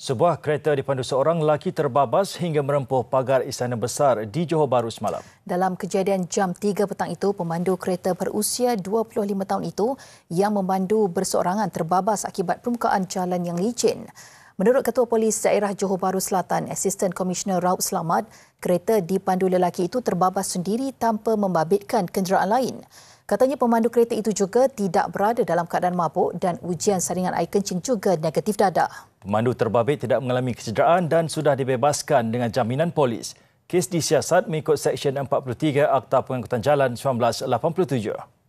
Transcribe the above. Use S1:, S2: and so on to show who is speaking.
S1: Sebuah kereta dipandu seorang lelaki terbabas hingga merempuh pagar istana besar di Johor Bahru semalam.
S2: Dalam kejadian jam 3 petang itu, pemandu kereta berusia 25 tahun itu yang memandu berseorangan terbabas akibat permukaan jalan yang licin. Menurut Ketua Polis Daerah Johor Bahru Selatan, Assistant Commissioner Raup Selamat, kereta dipandu lelaki itu terbabas sendiri tanpa membabitkan kenderaan lain. Katanya pemandu kereta itu juga tidak berada dalam keadaan mabuk dan ujian saringan air kencing juga negatif dadah.
S1: Pemandu terbabit tidak mengalami kecederaan dan sudah dibebaskan dengan jaminan polis. Kes disiasat mengikut Seksyen 43 Akta Pengangkutan Jalan 1987.